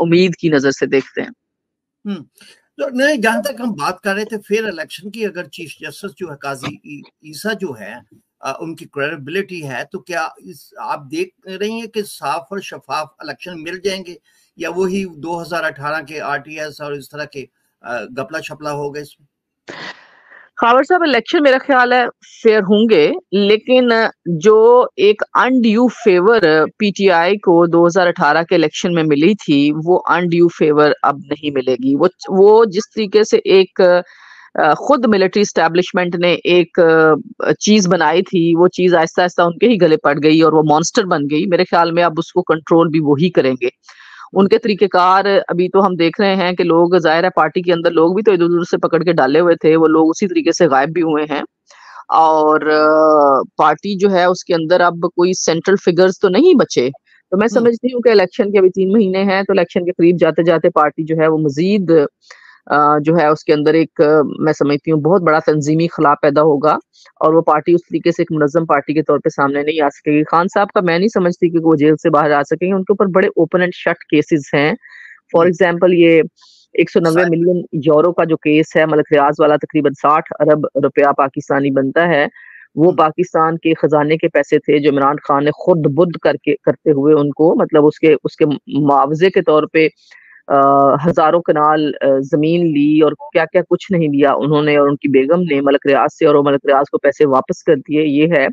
उम्मीद की नजर से देखते हैं हम्म, तो नहीं जहां तक हम बात कर रहे थे फिर इलेक्शन की अगर चीफ जस्टिस जो है काजी ईसा जो है आ, उनकी क्रेडिबिलिटी है तो क्या इस आप देख रही हैं कि साफ और शफाफ इलेक्शन मिल जाएंगे या वही 2018 के आरटीएस और इस तरह के गपला छपला हो गए इसमें खावर साहब इलेक्शन मेरा ख्याल है फेयर होंगे लेकिन जो एक अनड्यू फेवर पीटीआई को 2018 के इलेक्शन में मिली थी वो अनड्यू फेवर अब नहीं मिलेगी वो वो जिस तरीके से एक खुद मिलिट्री स्टैब्लिशमेंट ने एक चीज बनाई थी वो चीज आहिस्ता आहिस्ता उनके ही गले पड़ गई और वो मॉन्स्टर बन गई मेरे ख्याल में अब उसको कंट्रोल भी वही करेंगे उनके तरीकेकार अभी तो हम देख रहे हैं कि लोग जाहिर है पार्टी के अंदर लोग भी तो इधर उधर से पकड़ के डाले हुए थे वो लोग उसी तरीके से गायब भी हुए हैं और पार्टी जो है उसके अंदर अब कोई सेंट्रल फिगर्स तो नहीं बचे तो मैं हम्म। समझती हूँ कि इलेक्शन के अभी तीन महीने हैं तो इलेक्शन के करीब जाते जाते पार्टी जो है वो मजीद जो है उसके अंदर एक मैं समझती हूँ बहुत बड़ा तंजीमी खिलाफ पैदा होगा और वो पार्टी उस तरीके से एक मुनजम पार्टी के तौर पर सामने नहीं आ सकेगी खान साहब का मैं नहीं समझती कि वो जेल से बाहर आ सकेंगे उनके ऊपर बड़े ओपन एंड शट केसेस हैं फॉर एग्जाम्पल हम्म। ये एक सौ नब्बे मिलियन यूरो का जो केस है मलक रियाज वाला तकरीबन साठ अरब रुपया पाकिस्तानी बनता है वो हम्म। पाकिस्तान के खजाने के पैसे थे जो इमरान खान ने खुद बुद्ध करके करते हुए उनको मतलब उसके उसके मुआवजे के तौर पर हजारों कनाल जमीन ली और क्या क्या कुछ नहीं लिया उन्होंने और उनकी बेगम ने मलक रियाज से और मलक रियाज को पैसे वापस कर दिए ये है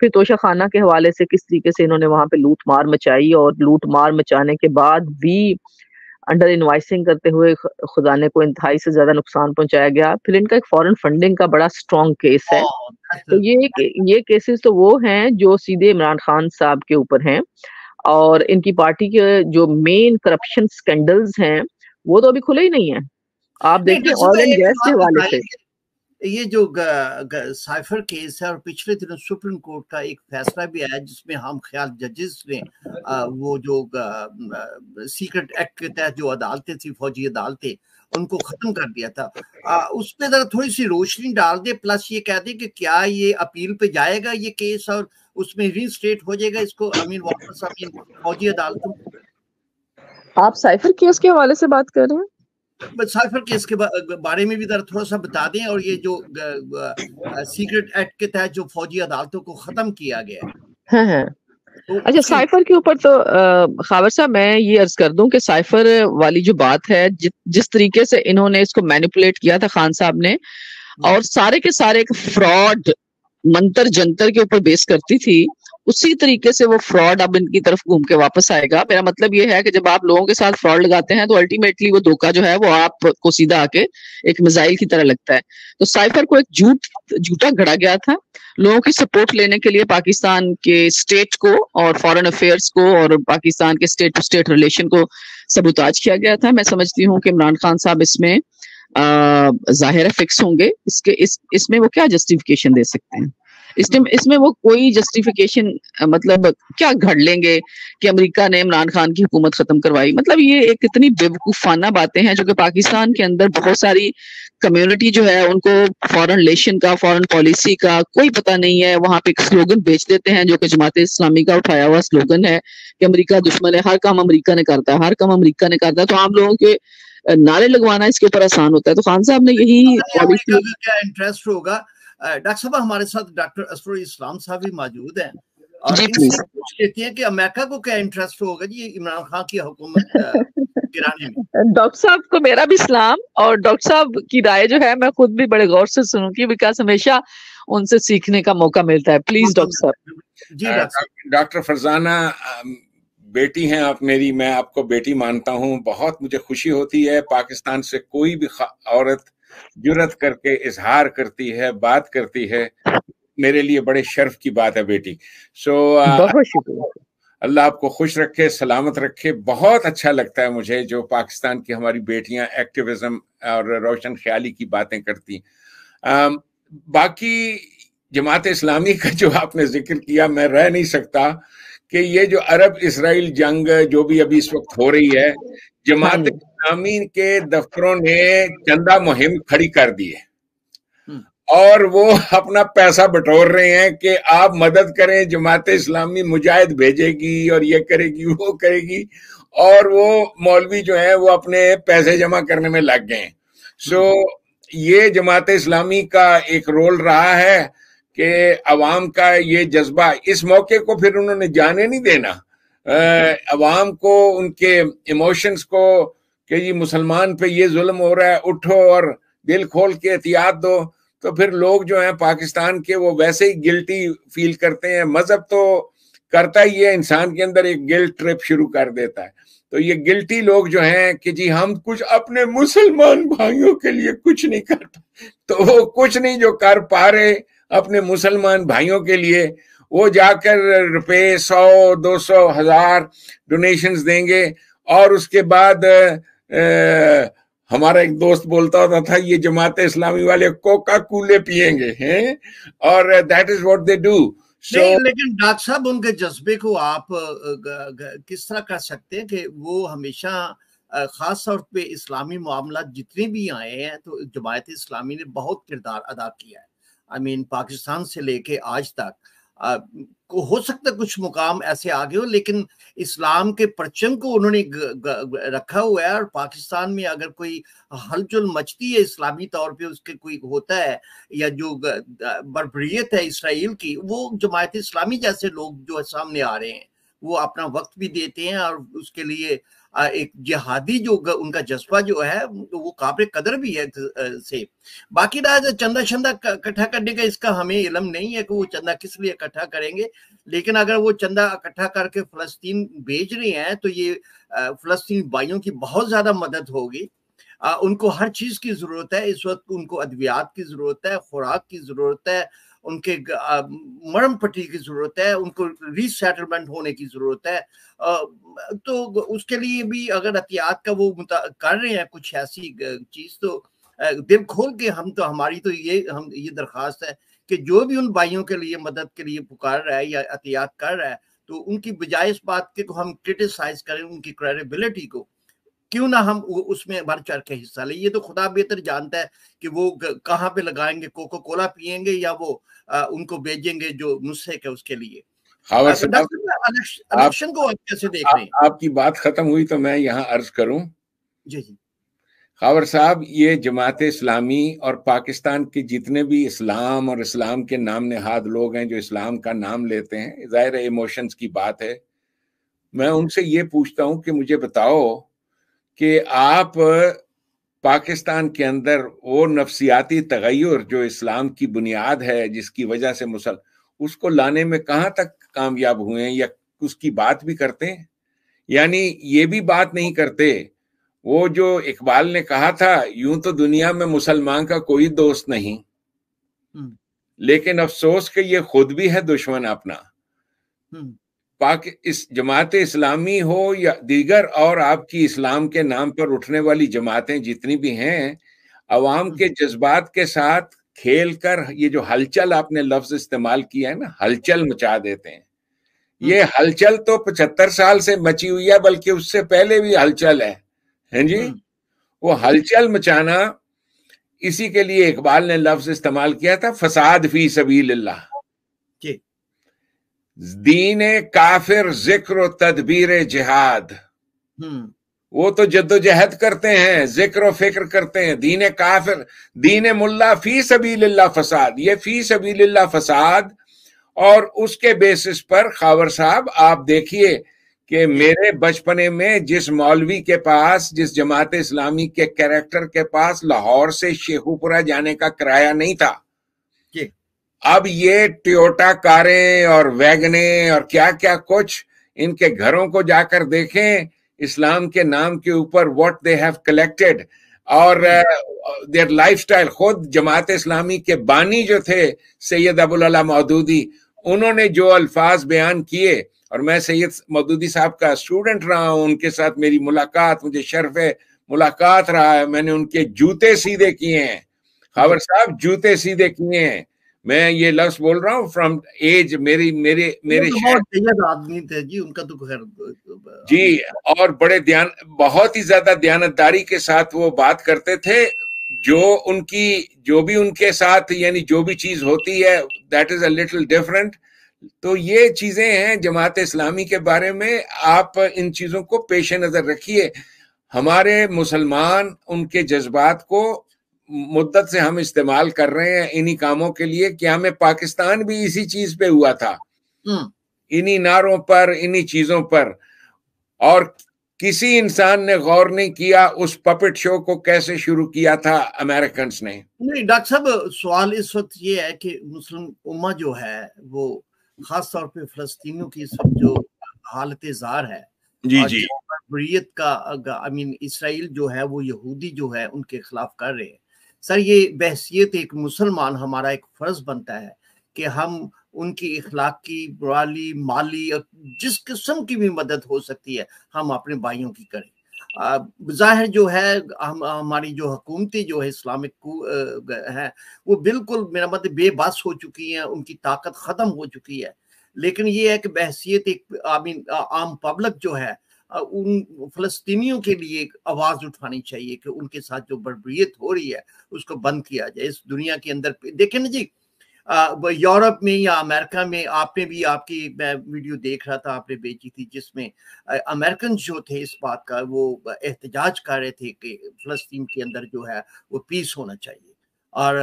फिर तोशा खाना के हवाले से किस तरीके से इन्होंने वहां पे लूट मार मचाई और लूट मार मचाने के बाद भी अंडर इन्वाइसिंग करते हुए खुदाने को इंतहाई से ज्यादा नुकसान पहुंचाया गया फिर इनका एक फॉरेन फंडिंग का बड़ा स्ट्रॉन्ग केस है तो ये ये केसेस तो वो हैं जो सीधे इमरान खान साहब के ऊपर हैं और इनकी पार्टी के जो मेन करप्शन स्कैंडल्स हैं वो तो अभी खुले ही नहीं है आप देखिए ऑयल एंड गैस के वाले से ये जो साइफर केस है और पिछले दिनों सुप्रीम कोर्ट का एक फैसला भी आया जिसमें हम ख्याल जजेस ने आ, वो जो सीक्रेट एक्ट के तहत जो अदालतें थी फौजी अदालतें उनको खत्म कर दिया था आ, उस पर जरा थोड़ी सी रोशनी डाल दे प्लस ये कह दे कि क्या ये अपील पे जाएगा ये केस और उसमें भी स्टेट हो जाएगा इसको अमीन वापस अमीन फौजी अदालतों आप साइफर केस के हवाले से बात कर रहे हैं साइफर केस के बारे में भी जरा थोड़ा सा बता दें और ये जो सीक्रेट एक्ट के तहत जो फौजी अदालतों को खत्म किया गया है हाँ।, हाँ। तो अच्छा साइफर के ऊपर तो खावर साहब मैं ये अर्ज कर दूं कि साइफर वाली जो बात है जि, जिस तरीके से इन्होंने इसको मैनिपुलेट किया था खान साहब ने हाँ। और सारे के सारे एक फ्रॉड मंतर जंतर के ऊपर बेस करती थी उसी तरीके से वो फ्रॉड अब इनकी तरफ घूम के वापस आएगा मेरा मतलब ये है कि जब आप लोगों के साथ फ्रॉड लगाते हैं तो अल्टीमेटली वो धोखा जो है वो आपको सीधा आके एक मिसाइल की तरह लगता है तो साइफर को एक झूठ झूठा घड़ा गया था लोगों की सपोर्ट लेने के लिए पाकिस्तान के स्टेट को और फॉरेन अफेयर्स को और पाकिस्तान के स्टेट टू स्टेट रिलेशन को सबुताज किया गया था मैं समझती हूँ कि इमरान खान साहब इसमें जाहिर है फिक्स होंगे इसके इस इसमें वो क्या जस्टिफिकेशन दे सकते हैं इसमें इसमें वो कोई जस्टिफिकेशन मतलब क्या घड़ लेंगे कि अमेरिका ने इमरान खान की हुकूमत खत्म करवाई मतलब ये एक इतनी बेवकूफाना बातें हैं जो कि पाकिस्तान के अंदर बहुत सारी कम्युनिटी जो है उनको फॉरेन रिलेशन का फॉरेन पॉलिसी का कोई पता नहीं है वहां पे एक स्लोगन बेच देते हैं जो कि जमात इस्लामी का उठाया हुआ स्लोगन है कि अमरीका दुश्मन है हर काम अमरीका ने करता है हर काम अमरीका ने करता है तो आम लोगों के नारे लगवाना इसके ऊपर आसान होता है तो खान साहब ने यही क्या इंटरेस्ट होगा डॉक्टर साहब हमारे साथ डॉक्टर असर इस्लाम साहब भी मौजूद हैं और पूछ लेती हैं कि अमेरिका को क्या इंटरेस्ट होगा जी इमरान खान की हुकूमत डॉक्टर साहब को मेरा भी सलाम और डॉक्टर साहब की राय जो है मैं खुद भी बड़े गौर से सुनूंगी बिकॉज हमेशा उनसे सीखने का मौका मिलता है प्लीज डॉक्टर साहब जी डॉक्टर फरजाना बेटी हैं आप मेरी मैं आपको बेटी मानता हूँ बहुत मुझे खुशी होती है पाकिस्तान से कोई भी औरत जुरत करके इजहार करती है बात करती है मेरे लिए बड़े शर्फ की बात है बेटी सो so, अल्लाह आपको खुश रखे सलामत रखे बहुत अच्छा लगता है मुझे जो पाकिस्तान की हमारी बेटियां एक्टिविज्म और रोशन ख्याली की बातें करती आ, बाकी जमात इस्लामी का जो आपने जिक्र किया मैं रह नहीं सकता कि ये जो अरब इसराइल जंग जो भी अभी इस वक्त हो रही है जमात इस्लामी हम्म। के दफ्तरों ने चंदा मुहिम खड़ी कर दी है हम्म। और वो अपना पैसा बटोर रहे हैं कि आप मदद करें जमात इस्लामी मुजाहिद भेजेगी और ये करेगी वो करेगी और वो मौलवी जो है वो अपने पैसे जमा करने में लग गए सो हम्म। ये जमात इस्लामी का एक रोल रहा है कि अवाम का ये जज्बा इस मौके को फिर उन्होंने जाने नहीं देना अवाम को उनके इमोशंस को कि जी मुसलमान पे ये जुल्म हो रहा है उठो और दिल खोल के एहतियात दो तो फिर लोग जो हैं पाकिस्तान के वो वैसे ही गिल्टी फील करते हैं मजहब तो करता ही है इंसान के अंदर एक गिल्ट ट्रिप शुरू कर देता है तो ये गिल्टी लोग जो हैं कि जी हम कुछ अपने मुसलमान भाइयों के लिए कुछ नहीं कर तो वो कुछ नहीं जो कर पा रहे अपने मुसलमान भाइयों के लिए वो जाकर रुपए सौ दो सौ हजार डोनेशंस देंगे और उसके बाद आ, हमारा एक दोस्त बोलता होता था ये जमात इस्लामी वाले कोका कूले पियेंगे हैं और that is what they do So, लेकिन डॉक्टर साहब उनके जज्बे को आप किस तरह कर सकते हैं कि वो हमेशा खास तौर पे इस्लामी मामला जितने भी आए हैं तो जमायत इस्लामी ने बहुत किरदार अदा किया है आई मीन पाकिस्तान से लेके आज तक आ, को हो सकता कुछ मुकाम ऐसे गए हो लेकिन इस्लाम के परचम को उन्होंने ग, ग, ग, रखा हुआ है और पाकिस्तान में अगर कोई हलचल मचती है इस्लामी तौर पे उसके कोई होता है या जो बर्बरीत है इसराइल की वो जमायत इस्लामी जैसे लोग जो सामने आ रहे हैं वो अपना वक्त भी देते हैं और उसके लिए एक जिहादी जो उनका जज्बा जो है तो वो काबिल कदर भी है से बाकी राज चंदा शंदा इकट्ठा करने का इसका हमें इलम नहीं है कि वो चंदा किस लिए इकट्ठा करेंगे लेकिन अगर वो चंदा इकट्ठा करके फलस्तीन भेज रहे हैं तो ये फलस्तीन भाइयों की बहुत ज्यादा मदद होगी उनको हर चीज़ की ज़रूरत है इस वक्त उनको अद्वियात की ज़रूरत है खुराक की ज़रूरत है उनके मरम पट्टी की ज़रूरत है उनको रीसेटलमेंट होने की ज़रूरत है तो उसके लिए भी अगर एहतियात का वो कर रहे हैं कुछ ऐसी चीज़ तो दिल खोल के हम तो हमारी तो ये हम ये दरख्वास्त है कि जो भी उन भाइयों के लिए मदद के लिए पुकार रहा है या एहतियात कर रहा है तो उनकी बजाय इस बात के को हम क्रिटिसाइज करें उनकी क्रेडिबिलिटी को क्यों ना हम उसमें बढ़ चढ़ के हिस्सा लें ये तो खुदा बेहतर जानता है कि वो कहाँ पे लगाएंगे कोको कोला पियेंगे या वो आ, उनको भेजेंगे जो मुझसे के उसके लिए इलेक्शन को आप कैसे देख रहे हैं आपकी बात खत्म हुई तो मैं यहाँ अर्ज करूँ जी जी खावर साहब ये जमात इस्लामी और पाकिस्तान के जितने भी इस्लाम और इस्लाम के नाम नहाद लोग हैं जो इस्लाम का नाम लेते हैं ज़ाहिर इमोशंस की बात है मैं उनसे ये पूछता हूँ कि मुझे बताओ कि आप पाकिस्तान के अंदर वो नफसियाती तगैर जो इस्लाम की बुनियाद है जिसकी वजह से मुसल उसको लाने में कहाँ तक कामयाब हुए हैं या उसकी बात भी करते हैं यानी ये भी बात नहीं करते वो जो इकबाल ने कहा था यूं तो दुनिया में मुसलमान का कोई दोस्त नहीं हम्म। लेकिन अफसोस के ये खुद भी है दुश्मन अपना हम्म। पाक इस जमात इस्लामी हो या दीगर और आपकी इस्लाम के नाम पर उठने वाली जमातें जितनी भी हैं अवाम के हम्म। जज्बात के साथ खेल कर ये जो हलचल आपने लफ्ज इस्तेमाल किया है ना हलचल मचा देते हैं ये हम्म। हलचल तो पचहत्तर साल से मची हुई है बल्कि उससे पहले भी हलचल है हैं जी हम्म। वो हलचल मचाना इसी के लिए इकबाल ने लफ्ज इस्तेमाल किया था फसाद फी सबील अल्लाह दीन काफिर जिक्र तदबीर जिहाद हम्म। वो तो जद्दोजहद करते हैं जिक्र फिक्र करते हैं दीन काफिर दीन मुल्ला फी लिल्ला फसाद ये फी लिल्ला फसाद और उसके बेसिस पर खावर साहब आप देखिए कि मेरे बचपने में जिस मौलवी के पास जिस जमात इस्लामी के कैरेक्टर के पास लाहौर से शेखुपुरा जाने का किराया नहीं था अब ये टोयोटा कारें और वैगने और क्या क्या कुछ इनके घरों को जाकर देखें इस्लाम के नाम के ऊपर व्हाट दे हैव कलेक्टेड और देर लाइफ स्टाइल खुद जमात इस्लामी के बानी जो थे सैयद अबुल मदूदी उन्होंने जो अल्फाज बयान किए और मैं सैयद मदूदी साहब का स्टूडेंट रहा हूँ उनके साथ मेरी मुलाकात मुझे शर्फ मुलाकात रहा है मैंने उनके जूते सीधे किए हैं हम्म। खबर साहब जूते सीधे किए हैं मैं ये लफ्ज बोल रहा हूँ फ्रॉम एज मेरी मेरे मेरे तो आदमी थे जी उनका तो खैर जी और बड़े ध्यान बहुत ही ज्यादा ध्यानदारी के साथ वो बात करते थे जो उनकी जो भी उनके साथ यानी जो भी चीज होती है that is a little different तो ये चीजें हैं जमात इस्लामी के बारे में आप इन चीजों को पेश नजर रखिए हमारे मुसलमान उनके जज्बात को मुद्दत से हम इस्तेमाल कर रहे हैं इन्हीं कामों के लिए कि हमें पाकिस्तान भी इसी चीज पे हुआ था हम्म। इन्हीं नारों पर इन्हीं चीजों पर और किसी इंसान ने गौर नहीं किया उस पपेट शो को कैसे शुरू किया था अमेरिकन ने नहीं डॉक्टर साहब सवाल इस वक्त ये है कि मुस्लिम उम्मा जो है वो खास तौर पे फलस्तीनियों की सब जो हालत जार है जी जी का आई मीन इसराइल जो है वो यहूदी जो है उनके खिलाफ कर रहे हैं सर ये बहसीत एक मुसलमान हमारा एक फर्ज बनता है कि हम उनकी इखलाकी बुराली माली और जिस किस्म की भी मदद हो सकती है हम अपने भाइयों की करें जाहिर जो है हम हमारी जो हकूमती जो है इस्लामिक है वो बिल्कुल मेरा मत मतलब बेबस हो चुकी हैं उनकी ताकत ख़त्म हो चुकी है लेकिन ये है कि बहसीत एक आमीन आम पब्लिक जो है उन फलस्तीनियों के लिए एक आवाज उठानी चाहिए कि उनके साथ जो बर्बरीत हो रही है उसको बंद किया जाए इस दुनिया के अंदर देखे ना जी यूरोप में या अमेरिका में आपने भी आपकी मैं वीडियो देख रहा था आपने बेची थी जिसमें अमेरिकन जो थे इस बात का वो एहतजाज कर रहे थे कि फलस्तीन के अंदर जो है वो पीस होना चाहिए और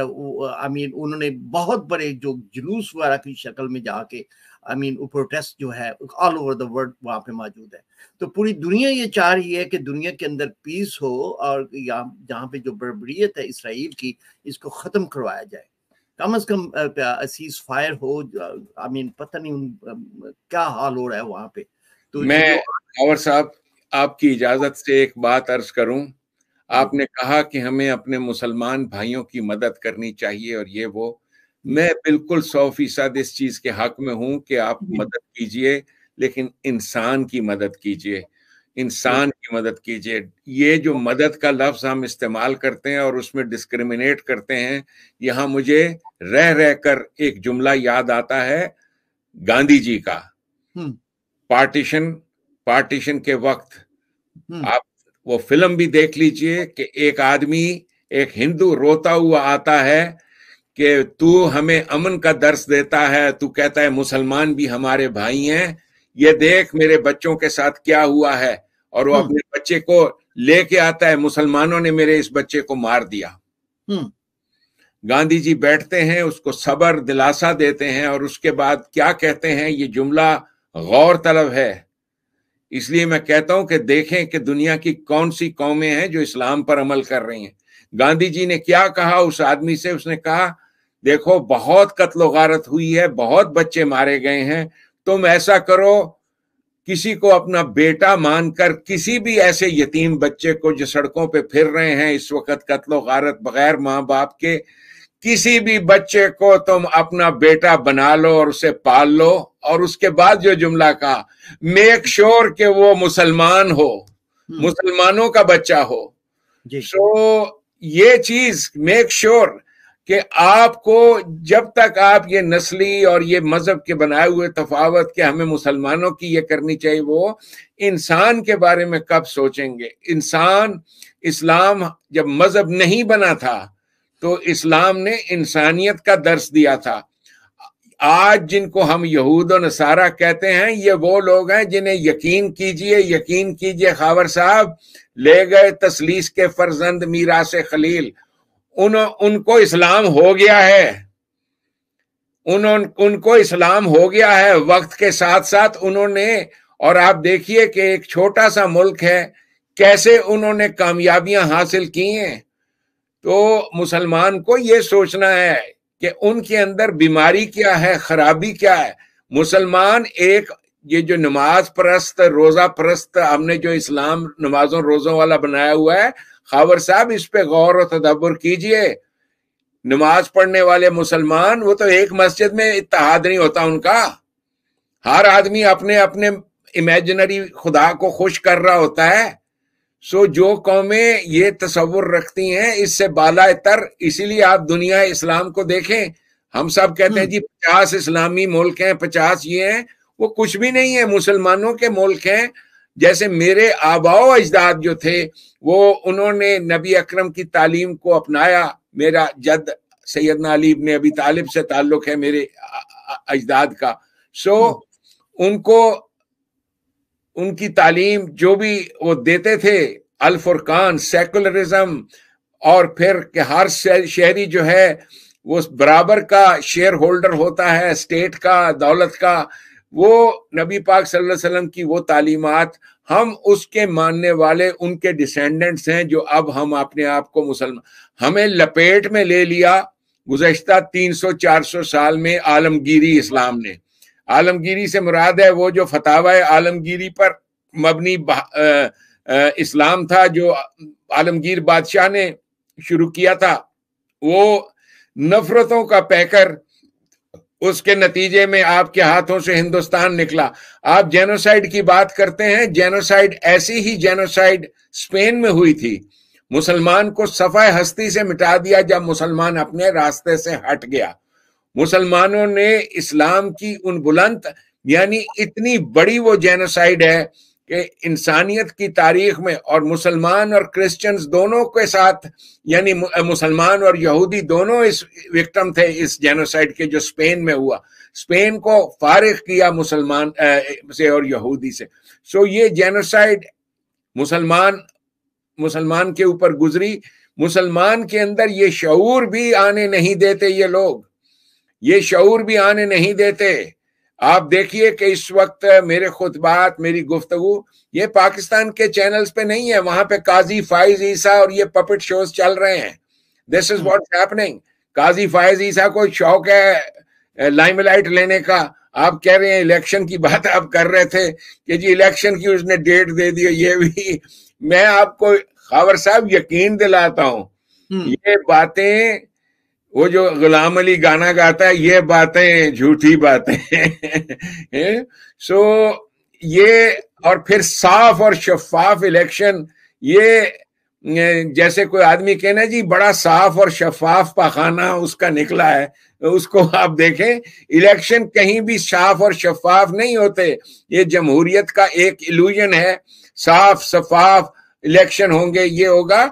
आई मीन उन्होंने बहुत बड़े जो जुलूस वगैरह की शक्ल में जाके आई मीन वो प्रोटेस्ट जो है ऑल ओवर द वर्ल्ड वहाँ पे मौजूद है तो पूरी दुनिया ये चाह रही है कि दुनिया के अंदर पीस हो और यहाँ जहाँ पे जो बड़बड़ियत है इसराइल की इसको ख़त्म करवाया जाए कम अज कम सीज फायर हो आई मीन पता नहीं क्या हाल हो रहा है वहाँ पे तो मैं और साहब आपकी इजाजत से एक बात अर्ज करूँ आपने कहा कि हमें अपने मुसलमान भाइयों की मदद करनी चाहिए और ये वो मैं बिल्कुल सौ फीसद इस चीज के हक में हूं कि आप मदद कीजिए लेकिन इंसान की मदद कीजिए इंसान की मदद कीजिए ये जो मदद का लफ्ज हम इस्तेमाल करते हैं और उसमें डिस्क्रिमिनेट करते हैं यहाँ मुझे रह रह कर एक जुमला याद आता है गांधी जी का पार्टीशन पार्टीशन के वक्त आप वो फिल्म भी देख लीजिए कि एक आदमी एक हिंदू रोता हुआ आता है कि तू हमें अमन का दर्श देता है तू कहता है मुसलमान भी हमारे भाई हैं ये देख मेरे बच्चों के साथ क्या हुआ है और वो हम्म। अपने बच्चे को लेके आता है मुसलमानों ने मेरे इस बच्चे को मार दिया हम्म। गांधी जी बैठते हैं उसको सबर दिलासा देते हैं और उसके बाद क्या कहते हैं ये जुमला गौर तलब है इसलिए मैं कहता हूं कि देखें कि दुनिया की कौन सी कौमें हैं जो इस्लाम पर अमल कर रही हैं गांधी जी ने क्या कहा उस आदमी से उसने कहा देखो बहुत कत्लो गारत हुई है बहुत बच्चे मारे गए हैं तुम ऐसा करो किसी को अपना बेटा मानकर किसी भी ऐसे यतीम बच्चे को जो सड़कों पे फिर रहे हैं इस वक्त कत्लो गारत बगैर माँ बाप के किसी भी बच्चे को तुम अपना बेटा बना लो और उसे पाल लो और उसके बाद जो जुमला कहा मेक श्योर के वो मुसलमान हो हम्म। मुसलमानों का बच्चा हो सो so, ये चीज मेक श्योर sure, कि आपको जब तक आप ये नस्ली और ये मजहब के बनाए हुए तफावत के हमें मुसलमानों की ये करनी चाहिए वो इंसान के बारे में कब सोचेंगे इंसान इस्लाम जब मजहब नहीं बना था तो इस्लाम ने इंसानियत का दर्श दिया था आज जिनको हम यहूद और नसारा कहते हैं ये वो लोग हैं जिन्हें यकीन कीजिए यकीन कीजिए खावर साहब ले गए तसलीस के फर्जंद मीरा से खलील उन उनको इस्लाम हो गया है उन उनको इस्लाम हो गया है वक्त के साथ साथ उन्होंने और आप देखिए कि एक छोटा सा मुल्क है कैसे उन्होंने कामयाबियां हासिल की हैं तो मुसलमान को ये सोचना है कि उनके अंदर बीमारी क्या है खराबी क्या है मुसलमान एक ये जो नमाज परस्त रोजा परस्त हमने जो इस्लाम नमाजों रोजों वाला बनाया हुआ है खावर साहब इस पे गौर और तदब्बर कीजिए नमाज पढ़ने वाले मुसलमान वो तो एक मस्जिद में इतहाद नहीं होता उनका हर आदमी अपने अपने इमेजिनरी खुदा को खुश कर रहा होता है सो जो कौमें ये तस्वुर रखती हैं इससे बाला तर इसीलिए आप दुनिया इस्लाम को देखें हम सब कहते हैं हम्म। जी पचास इस्लामी मुल्क हैं पचास ये हैं वो कुछ भी नहीं है मुसलमानों के मुल्क हैं जैसे मेरे आबाओ अजदाद जो थे वो उन्होंने नबी अकरम की तालीम को अपनाया मेरा जद सैदना अली ने अभी तालिब से ताल्लुक है मेरे अजदाद का सो हम्म। उनको उनकी तालीम जो भी वो देते थे अलफुरकान सेकुलरिज्म और फिर के हर शहरी जो है वो बराबर का शेयर होल्डर होता है स्टेट का दौलत का वो नबी पाक सल्लल्लाहु अलैहि वसल्लम की वो तालीमत हम उसके मानने वाले उनके डिसेंडेंट्स हैं जो अब हम अपने आप को मुसलमान हमें लपेट में ले लिया गुजशत 300-400 साल में आलमगीरी इस्लाम ने आलमगीरी से मुराद है वो जो फतावा आलमगीरी पर मबनी इस्लाम था जो आलमगीर बादशाह ने शुरू किया था वो नफरतों का पैकर उसके नतीजे में आपके हाथों से हिंदुस्तान निकला आप जेनोसाइड की बात करते हैं जेनोसाइड ऐसी ही जेनोसाइड स्पेन में हुई थी मुसलमान को सफाई हस्ती से मिटा दिया जब मुसलमान अपने रास्ते से हट गया मुसलमानों ने इस्लाम की उन बुलंद यानी इतनी बड़ी वो जेनोसाइड है कि इंसानियत की तारीख में और मुसलमान और क्रिश्चियंस दोनों के साथ यानी मुसलमान और यहूदी दोनों इस विक्टम थे इस जेनोसाइड के जो स्पेन में हुआ स्पेन को फारिग किया मुसलमान से और यहूदी से सो ये जेनोसाइड मुसलमान मुसलमान के ऊपर गुजरी मुसलमान के अंदर ये शूर भी आने नहीं देते ये लोग ये शूर भी आने नहीं देते आप देखिए कि इस वक्त मेरे खुतबात मेरी गुफ्तगु ये पाकिस्तान के चैनल्स पे नहीं है वहां पे काजी फाइज ईसा और ये पपिट शोज चल रहे हैं दिस इज वॉट हैपनिंग काजी फाइज ईसा को शौक है लाइमलाइट लेने का आप कह रहे हैं इलेक्शन की बात आप कर रहे थे कि जी इलेक्शन की उसने डेट दे दी ये भी मैं आपको खावर साहब यकीन दिलाता हूँ हम्म। ये बातें वो जो गुलाम अली गाना गाता है ये बातें झूठी बातें सो so, ये और फिर साफ और शफाफ इलेक्शन ये जैसे कोई आदमी कहना जी बड़ा साफ और शफाफ पखाना उसका निकला है उसको आप देखें इलेक्शन कहीं भी साफ और शफाफ नहीं होते ये जमहूरियत का एक इल्यूजन है साफ शफाफ इलेक्शन होंगे ये होगा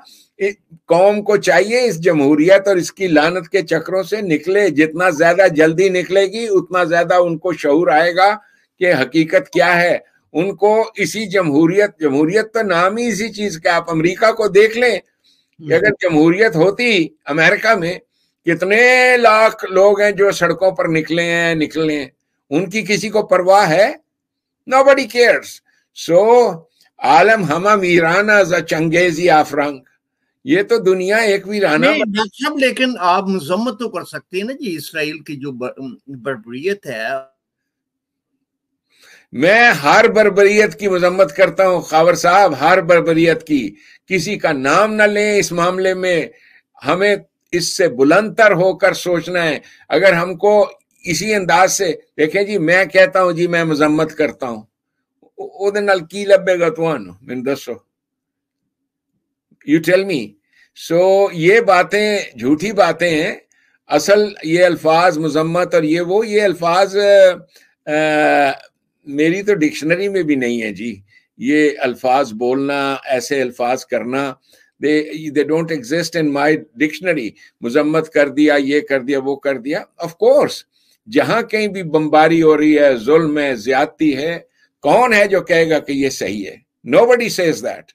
कौम को चाहिए इस जमहूरियत और इसकी लानत के चक्रों से निकले जितना ज्यादा जल्दी निकलेगी उतना ज्यादा उनको शहूर आएगा कि हकीकत क्या है उनको इसी जमहूरियत जमहूरियत तो नाम ही इसी चीज का आप अमेरिका को देख लें कि अगर जमहूरियत होती अमेरिका में कितने लाख लोग हैं जो सड़कों पर निकले हैं निकले हैं उनकी किसी को परवाह है नो बडी केयर्स सो आलम हम मीराना चंगेजी आफरंग ये तो दुनिया एक भी रहना सब लेकिन आप मजम्मत तो कर सकते हैं ना जी इसराइल की जो बर्बरीत है मैं हर बर्बरीत की मजम्मत करता हूं खावर साहब हर बर्बरीत की किसी का नाम ना लें इस मामले में हमें इससे बुलंदर होकर सोचना है अगर हमको इसी अंदाज से देखें जी मैं कहता हूं जी मैं मजम्मत करता हूं ओ, की ਕੀ तुम ਤੁਹਾਨੂੰ दसो यू टेल मी सो ये बातें झूठी बातें हैं असल ये अल्फाज मजम्मत और ये वो ये अल्फाज मेरी तो डिक्शनरी में भी नहीं है जी ये अल्फाज बोलना ऐसे अल्फाज करना they they don't exist in my dictionary मजम्मत कर दिया ये कर दिया वो कर दिया ऑफ कोर्स जहां कहीं भी बम्बारी हो रही है जुल्म है ज्यादती है कौन है जो कहेगा कि ये सही है nobody says that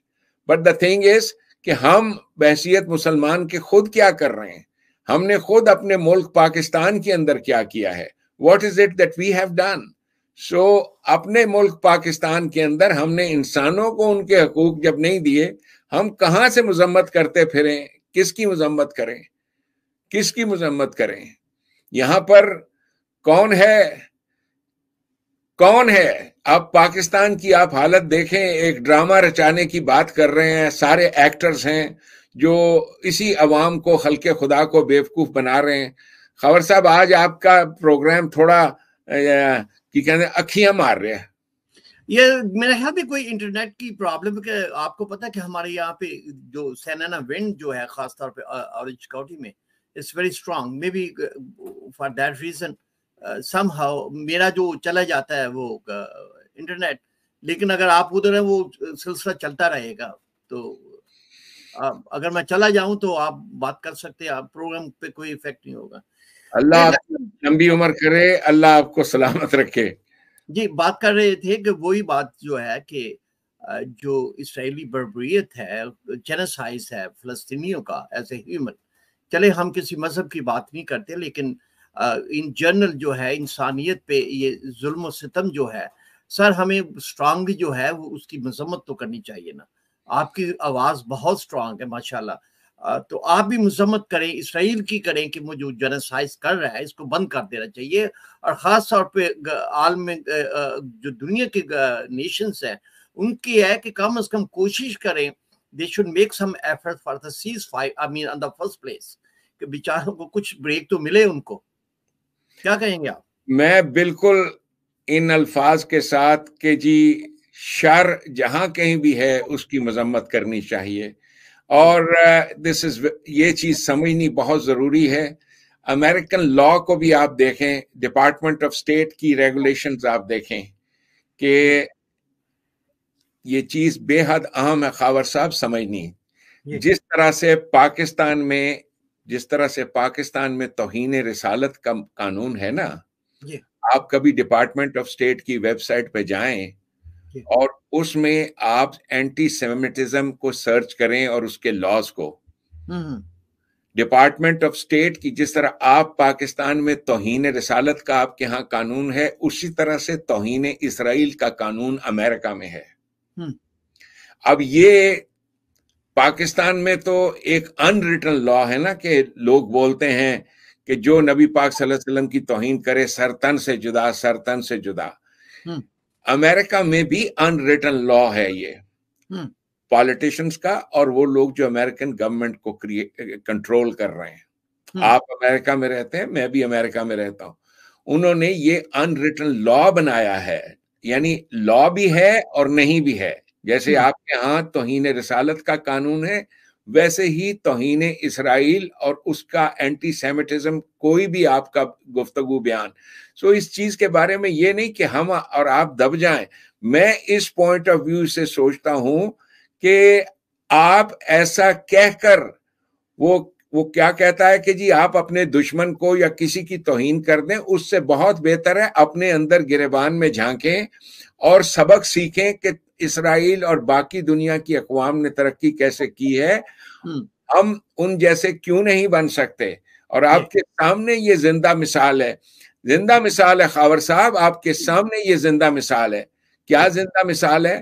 but the thing is कि हम बहसीत मुसलमान के खुद क्या कर रहे हैं हमने खुद अपने मुल्क पाकिस्तान के अंदर क्या किया है what is it that we have done so अपने मुल्क पाकिस्तान के अंदर हमने इंसानों को उनके हकूक जब नहीं दिए हम कहाँ से मजम्मत करते फिरें किसकी मजम्मत करें किसकी मजम्मत करें यहाँ पर कौन है कौन है अब पाकिस्तान की आप हालत देखें एक ड्रामा रचाने की बात कर रहे हैं सारे एक्टर्स हैं जो इसी अवाम को हल्के खुदा को बेवकूफ बना रहे हैं खबर साहब आज आपका प्रोग्राम थोड़ा की कहने अखियां मार रहे हैं ये मेरे ख्याल में कोई इंटरनेट की प्रॉब्लम के आपको पता है कि हमारे यहाँ पे जो सैनाना विंड जो है खासतौर पे ऑरेंज काउंटी में it's very strong maybe for that reason somehow मेरा जो चला जाता है वो uh, इंटरनेट लेकिन अगर आप उधर हैं वो सिलसिला चलता रहेगा तो आप, अगर मैं चला जाऊं तो आप बात कर सकते हैं आप प्रोग्राम पे कोई इफेक्ट नहीं होगा अल्लाह लंबी उम्र करे अल्लाह आपको सलामत रखे जी बात कर रहे थे कि वही बात जो है कि जो इसराइली बर्बरीत है जेनोसाइज है फलस्तियों का एज ए ह्यूमन चले हम किसी मजहब की बात नहीं करते लेकिन इन जनरल जो है इंसानियत पे ये जुल्म सितम जो है सर हमें स्ट्रांगली जो है वो उसकी मजम्मत तो करनी चाहिए ना आपकी आवाज़ बहुत स्ट्रांग है माशाल्लाह तो आप भी मजम्मत करें इसराइल की करें कि वो जो जनसाइज कर रहा है इसको बंद कर देना चाहिए और ख़ास तौर पे आल में जो दुनिया के नेशंस हैं उनकी है कि कम से कम कोशिश करें they should make some effort for the cease five I mean on the first place कि बेचारों को कुछ ब्रेक तो मिले उनको क्या कहेंगे आप मैं बिल्कुल इन अल्फाज के साथ के जी शर जहां कहीं भी है उसकी मजम्मत करनी चाहिए और दिस इज ये चीज़ समझनी बहुत ज़रूरी है अमेरिकन लॉ को भी आप देखें डिपार्टमेंट ऑफ स्टेट की रेगुलेशंस आप देखें कि ये चीज़ बेहद अहम है खावर साहब समझनी जिस तरह से पाकिस्तान में जिस तरह से पाकिस्तान में तोहन रिसालत का कानून है ना आप कभी डिपार्टमेंट ऑफ स्टेट की वेबसाइट पे जाएं और उसमें आप एंटी सेमेटिज्म को सर्च करें और उसके लॉज को डिपार्टमेंट ऑफ स्टेट की जिस तरह आप पाकिस्तान में तोहन रसालत का आपके यहाँ कानून है उसी तरह से तोहन इसराइल का कानून अमेरिका में है हम्म। अब ये पाकिस्तान में तो एक अनरिटन लॉ है ना कि लोग बोलते हैं कि जो नबी पाक वसल्लम की तोहिन करे सरतन से जुदा सरतन से जुदा हम्म। अमेरिका में भी अनरिटन लॉ है ये पॉलिटिशियंस हम्म। का और वो लोग जो अमेरिकन गवर्नमेंट को कंट्रोल कर रहे हैं हम्म। आप अमेरिका में रहते हैं मैं भी अमेरिका में रहता हूं उन्होंने ये अनरिटन लॉ बनाया है यानी लॉ भी है और नहीं भी है जैसे आपके यहाँ तोहिन रिसालत का कानून है वैसे ही तोहन इसराइल और उसका एंटी सेमिटिज्म कोई भी आपका गुफ्तगु बयान सो इस चीज के बारे में ये नहीं कि हम और आप दब जाएं मैं इस पॉइंट ऑफ व्यू से सोचता हूं कि आप ऐसा कहकर वो वो क्या कहता है कि जी आप अपने दुश्मन को या किसी की तोहन कर दें उससे बहुत बेहतर है अपने अंदर गिरेबान में झांकें और सबक सीखें कि इसराइल और बाकी दुनिया की अकवाम ने तरक्की कैसे की है हम्म। हम उन जैसे क्यों नहीं बन सकते और आपके सामने ये जिंदा मिसाल है जिंदा मिसाल है खावर साहब आपके सामने ये जिंदा मिसाल है क्या जिंदा मिसाल है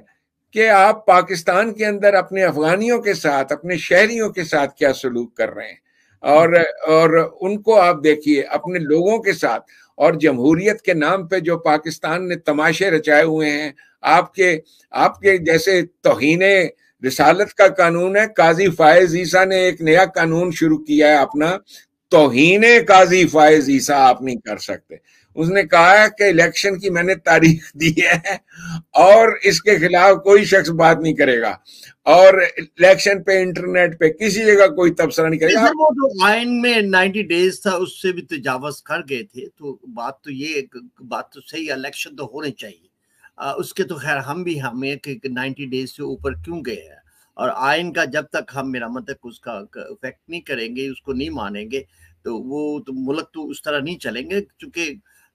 कि आप पाकिस्तान के अंदर अपने अफगानियों के साथ अपने शहरियों के साथ क्या सलूक कर रहे हैं और और उनको आप देखिए अपने लोगों के साथ और जमहूरियत के नाम पे जो पाकिस्तान ने तमाशे रचाए हुए हैं आपके आपके जैसे तोहने रिसालत का कानून है काजी फायज ईसा ने एक नया कानून शुरू किया है अपना तोहने काजी फायज ईसा आप नहीं कर सकते उसने कहा कि इलेक्शन की मैंने तारीख दी है और इसके खिलाफ कोई शख्स बात नहीं करेगा और इलेक्शन पे इंटरनेट पे किसी जगह कोई तबसरा नहीं करेगा वो जो आयन में नाइनटी डेज था उससे भी तजावज तो कर गए थे तो बात तो ये बात तो सही इलेक्शन तो होने चाहिए आ, उसके तो खैर हम भी हमें नाइनटी डेज से ऊपर क्यों गए हैं और आयन का जब तक हम मेरा तक मतलब उसका इफेक्ट नहीं करेंगे उसको नहीं मानेंगे तो वो तो मुल्क तो उस तरह नहीं चलेंगे क्योंकि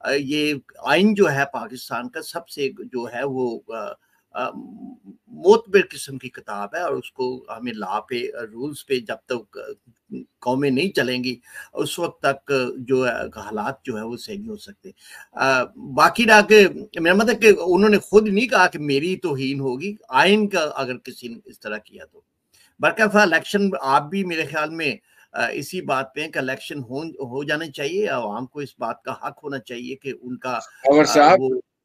ये आइन जो है पाकिस्तान का सबसे जो है वो मोतबर किस्म की किताब है और उसको हमें ला पे रूल्स पे जब तक कौमें नहीं चलेंगी उस वक्त तक जो है हालात जो है वो सही नहीं हो सकते आ, बाकी रहा के मेरा मतलब कि उन्होंने खुद नहीं कहा कि मेरी तो हीन होगी आइन का अगर किसी ने इस तरह किया तो बरकफा इलेक्शन आप भी मेरे ख्याल में इसी बात पे कि इलेक्शन हो हो जाने चाहिए आवाम को इस बात का हक होना चाहिए कि उनका और साहब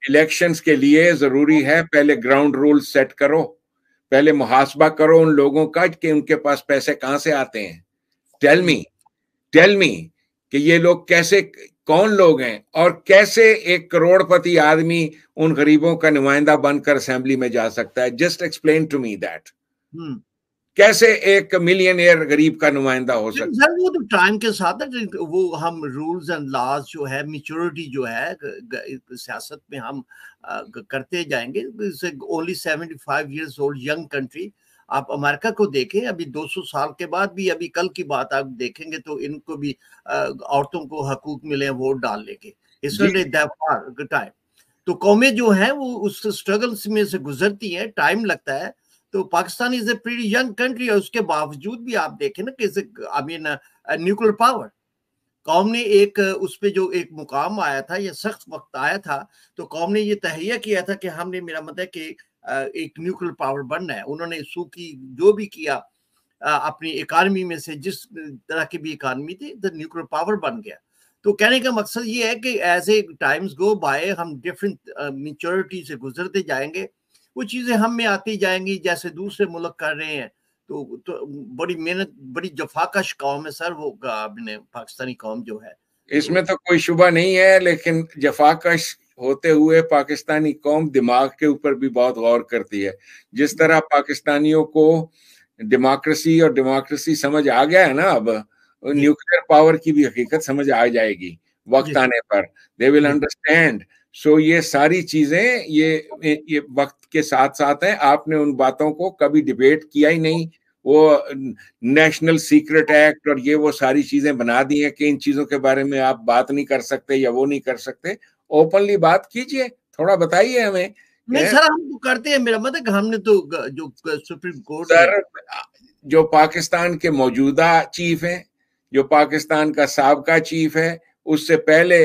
इलेक्शंस के लिए जरूरी है पहले ग्राउंड रूल सेट करो पहले मुहासबा करो उन लोगों का कि उनके पास पैसे कहां से आते हैं टेल मी टेल मी कि ये लोग कैसे कौन लोग हैं और कैसे एक करोड़पति आदमी उन गरीबों का नुमाइंदा बनकर असेंबली में जा सकता है just explain to me that कैसे एक मिलियनियर गरीब का नुमाइंदा हो सकता है वो तो टाइम के साथ है वो हम रूल्स एंड लॉज जो है मेच्योरिटी जो है सियासत में हम करते जाएंगे only seventy five years old young country आप अमेरिका को देखें अभी 200 साल के बाद भी अभी कल की बात आप देखेंगे तो इनको भी औरतों को हकूक मिले वोट डाल लेके इसलिए टाइम तो कौमें जो हैं वो उस स्ट्रगल्स में से गुजरती हैं टाइम लगता है तो Pakistan is a pretty young country है उसके बावजूद भी आप देखें ना कि आई मीन न्यूक्लियर पावर कौम ने एक उस पर जो एक मुकाम आया था या सख्त वक्त आया था तो कौम ने ये तहैया किया था कि हमने मेरा मतलब है कि uh, एक न्यूक्लियर पावर बनना है उन्होंने सूखी जो भी किया uh, अपनी इकानमी में से जिस uh, तरह की भी इकानमी थी तो न्यूक्लियर पावर बन गया तो कहने का मकसद ये है कि as a times go by हम डिफरेंट मेचोरिटी से गुजरते जाएंगे वो चीजें हम में आती जाएंगी जैसे दूसरे मुल्क कर रहे हैं तो, तो बड़ी मेहनत बड़ी जफाकश कौम है सर वो आपने पाकिस्तानी कौम जो है इसमें तो कोई शुबा नहीं है लेकिन जफाकश होते हुए पाकिस्तानी कौम दिमाग के ऊपर भी बहुत गौर करती है जिस तरह पाकिस्तानियों को डेमोक्रेसी और डेमोक्रेसी समझ आ गया है ना अब न्यूक्लियर पावर की भी हकीकत समझ आ जाएगी वक्त आने पर दे विल अंडरस्टैंड सो ये सारी चीजें ये ये वक्त के साथ साथ हैं आपने उन बातों को कभी डिबेट किया ही नहीं वो नेशनल सीक्रेट एक्ट और ये वो सारी चीजें बना दी हैं कि इन चीजों के बारे में आप बात नहीं कर सकते या वो नहीं कर सकते ओपनली बात कीजिए थोड़ा बताइए हमें नहीं सर हम तो करते हैं मेरा मतलब हमने तो जो सुप्रीम कोर्ट सर जो पाकिस्तान के मौजूदा चीफ हैं जो पाकिस्तान का सबका चीफ है उससे पहले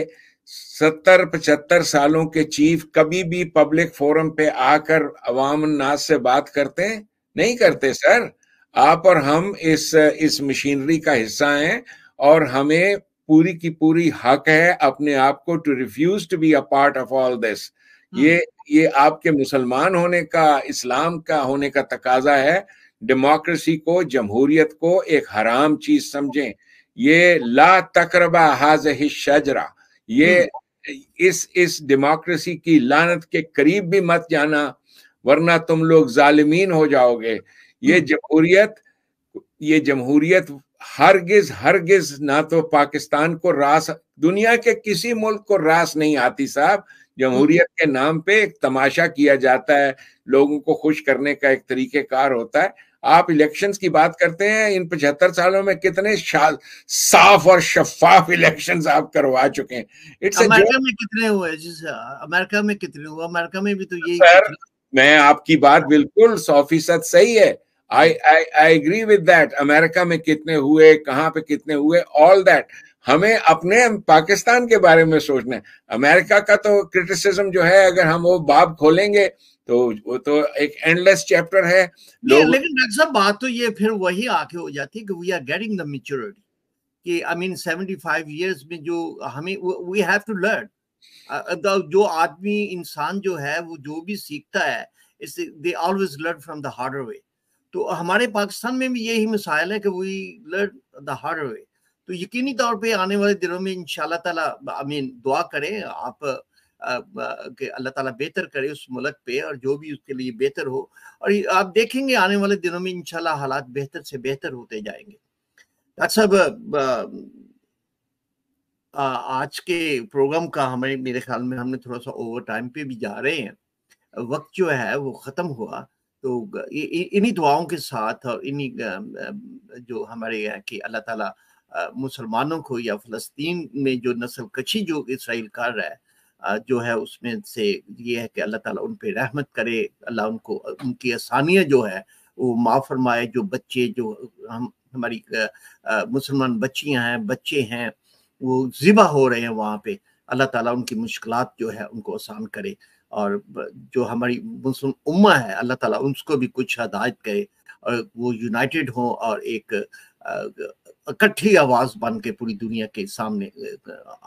सत्तर पचहत्तर सालों के चीफ कभी भी पब्लिक फोरम पे आकर अवाम नाज से बात करते नहीं करते सर आप और हम इस इस मशीनरी का हिस्सा हैं और हमें पूरी की पूरी हक है अपने आप को to refuse to be a part of all this ये ये आपके मुसलमान होने का इस्लाम का होने का तकाजा है डेमोक्रेसी को जमहूरियत को एक हराम चीज समझें ये ला तकरबा हाज शजरा ये हम्म। इस इस डेमोक्रेसी की लानत के करीब भी मत जाना वरना तुम लोग जालिमीन हो जाओगे ये हम्म। जमहूरियत ये जमहूरियत हरगिज हरगिज ना तो पाकिस्तान को रास दुनिया के किसी मुल्क को रास नहीं आती साहब जमहूरियत के नाम पे एक तमाशा किया जाता है लोगों को खुश करने का एक तरीके कार होता है आप इलेक्शंस की बात करते हैं इन पचहत्तर सालों में कितने साफ और शफाफ इलेक्शंस आप करवा चुके हैं इट्स अमेरिका में कितने हुए अमेरिका में कितने हुए अमेरिका में भी तो यही सर मैं आपकी बात बिल्कुल सौ फीसद सही है I I I agree with that America में कितने हुए कहाँ पे कितने हुए ऑल दैट हमें अपने पाकिस्तान के बारे में सोचना है अमेरिका का तो क्रिटिसिज्म जो है अगर हम वो बाब खोलेंगे तो वो तो एक एंडलेस चैप्टर है लोग लेकिन सब बात तो ये फिर वही आके हो जाती है कि we are getting the maturity कि आई मीन 75 इयर्स में जो हमें वी हैव टू लर्न जो आदमी इंसान जो है वो जो भी सीखता है they always learn from the harder way तो हमारे पाकिस्तान में भी यही मिसाइल है कि we learn the harder way तो यकीनी तौर पे आने वाले दिनों में इंशाल्लाह ताला आई मीन दुआ करें आप के अल्लाह ताला बेहतर करे उस मुल्क पे और जो भी उसके लिए बेहतर हो और आप देखेंगे आने वाले दिनों में इंशाल्लाह हालात बेहतर से बेहतर होते जाएंगे डॉक्टर साहब uh, uh, आज के प्रोग्राम का हमें मेरे ख्याल में हमने थोड़ा सा ओवर टाइम पे भी जा रहे हैं वक्त जो है वो ख़त्म हुआ तो इन्हीं दुआओं के साथ और इन्हीं जो हमारे यहाँ की अल्लाह ताला मुसलमानों को या फलस्तीन में जो नस्ल कशी जो इसराइल कर रहा है जो है उसमें से ये है कि अल्लाह ताला उन पे रहमत करे अल्लाह उनको उनकी आसानियाँ जो है वो माफ़ फरमाए जो बच्चे जो हम हमारी मुसलमान बच्चियाँ हैं बच्चे हैं वो ज़िबा हो रहे हैं वहाँ पे अल्लाह ताला उनकी मुश्किल जो है उनको आसान करे और जो हमारी मुस्लिम उम्मा है अल्लाह ताला उनको भी कुछ हदायत करे और वो यूनाइटेड हो और एक इकट्ठी आवाज बन के पूरी दुनिया के सामने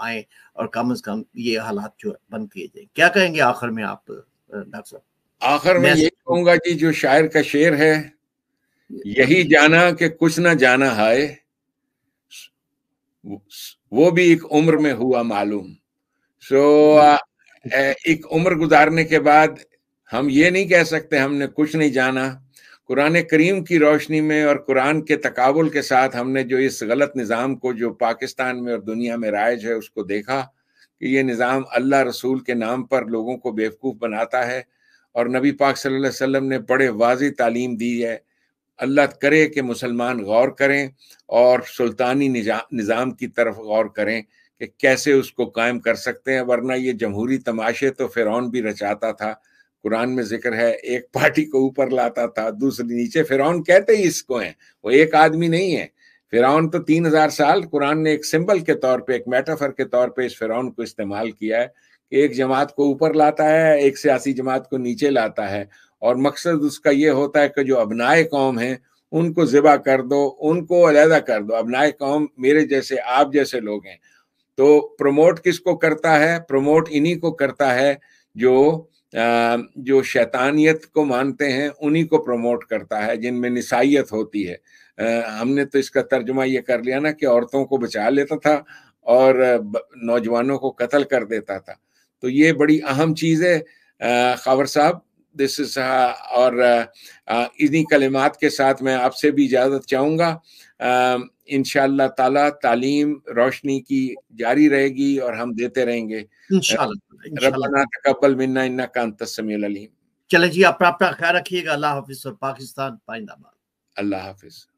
आए और कम से कम ये हालात जो बंद किए जाए क्या कहेंगे आखिर में आप डॉक्टर साहब आखिर में ये कहूंगा कि जो शायर का शेर है यही जाना कि कुछ ना जाना है वो भी एक उम्र में हुआ मालूम सो so, एक उम्र गुजारने के बाद हम ये नहीं कह सकते हमने कुछ नहीं जाना कुरान करीम की रोशनी में और कुरान के तकाबुल के साथ हमने जो इस गलत निज़ाम को जो पाकिस्तान में और दुनिया में राइज है उसको देखा कि ये निज़ाम अल्लाह रसूल के नाम पर लोगों को बेवकूफ़ बनाता है और नबी पाक सल्लल्लाहु अलैहि वसल्लम ने बड़े वाज तालीम दी है अल्लाह करे कि मुसलमान गौर करें और सुल्तानी निज़ाम की तरफ गौर करें कि कैसे उसको कायम कर सकते हैं वरना ये जमहूरी तमाशे तो फ़िरौन भी रचाता था कुरान में जिक्र है एक पार्टी को ऊपर लाता था दूसरी नीचे फिरौन कहते ही इसको है वो एक आदमी नहीं है फिरौन तो तीन हजार साल कुरान ने एक सिंबल के तौर पे एक मेटाफर के तौर पे इस फिरौन को इस्तेमाल किया है कि एक जमात को ऊपर लाता है एक सियासी जमात को नीचे लाता है और मकसद उसका ये होता है कि जो अबनाए कौम है उनको ज़िबा कर दो उनको अलहदा कर दो अबनाए कौम मेरे जैसे आप जैसे लोग हैं तो प्रमोट किसको करता है प्रमोट इन्हीं को करता है जो जो शैतानियत को मानते हैं उन्हीं को प्रमोट करता है जिनमें निसाइयत होती है हमने तो इसका तर्जुमा ये कर लिया ना कि औरतों को बचा लेता था और नौजवानों को कत्ल कर देता था तो ये बड़ी अहम चीज़ है खबर साहब दिस इज uh, और uh, uh, इन्हीं कलिमात के साथ मैं आपसे भी इजाज़त चाहूंगा um, इन ताला तालीम रोशनी की जारी रहेगी और हम देते रहेंगे रबना मिन्ना इन्ना चले जी आप अपना ख्याल रखिएगा अल्लाह हाफिज और पाकिस्तान पाइंदाबाद अल्लाह हाफिज